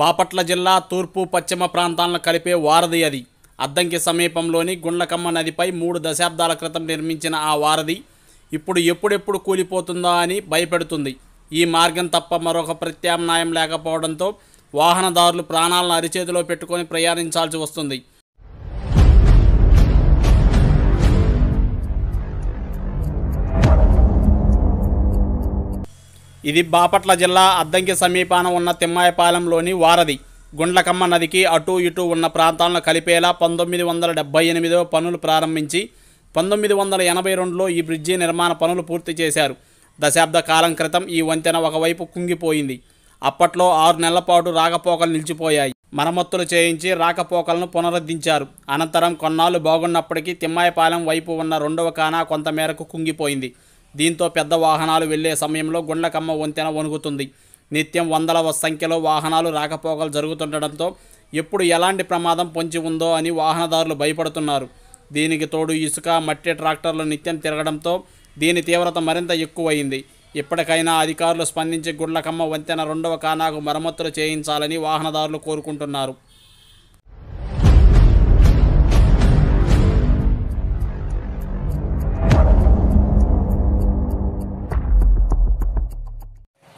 బాపట్ల జిల్లా తూర్పు పశ్చిమ ప్రాంతాలను కలిపే వారధి అది అద్దంకి సమీపంలోని గుండ్లకమ్మ నదిపై మూడు దశాబ్దాల క్రితం నిర్మించిన ఆ వారధి ఇప్పుడు ఎప్పుడెప్పుడు కూలిపోతుందా అని భయపెడుతుంది ఈ మార్గం తప్ప మరొక ప్రత్యామ్నాయం లేకపోవడంతో వాహనదారులు ప్రాణాలను అరిచేతిలో పెట్టుకొని ప్రయాణించాల్సి వస్తుంది ఇది బాపట్ల జిల్లా అద్దంకి సమీపాన ఉన్న తిమ్మాయపాలెంలోని వారధి గుండ్లకమ్మ నదికి అటు ఇటు ఉన్న ప్రాంతాలను కలిపేలా పంతొమ్మిది వందల డెబ్బై ఎనిమిదో పనులు ప్రారంభించి పంతొమ్మిది వందల ఎనభై రెండులో ఈ బ్రిడ్జి నిర్మాణ పనులు పూర్తి చేశారు దశాబ్ద కాలం క్రితం ఈ వంతెన ఒకవైపు కుంగిపోయింది అప్పట్లో ఆరు నెలల పాటు రాకపోకలు నిలిచిపోయాయి మరమ్మత్తులు చేయించి రాకపోకలను పునరుద్ధరించారు అనంతరం కొన్నాళ్ళు బాగున్నప్పటికీ తిమ్మాయపాలెం వైపు ఉన్న రెండవ కానా కొంతమేరకు కుంగిపోయింది దీంతో పెద్ద వాహనాలు వెళ్లే సమయంలో గుండ్లకమ్మ వంతెన వణుకుతుంది నిత్యం వందల సంఖ్యలో వాహనాలు రాకపోకలు జరుగుతుండటంతో ఎప్పుడు ఎలాంటి ప్రమాదం పొంచి ఉందో అని వాహనదారులు భయపడుతున్నారు దీనికి తోడు ఇసుక మట్టి ట్రాక్టర్లు నిత్యం తిరగడంతో దీని తీవ్రత మరింత ఎక్కువయింది ఇప్పటికైనా అధికారులు స్పందించి గుండ్లకమ్మ వంతెన రెండవ కానాకు మరమ్మతులు చేయించాలని వాహనదారులు కోరుకుంటున్నారు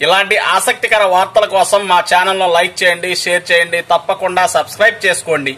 ఇలాంటి ఆసక్తికర వార్తల కోసం మా ఛానల్ను లైక్ చేయండి షేర్ చేయండి తప్పకుండా సబ్స్క్రైబ్ చేసుకోండి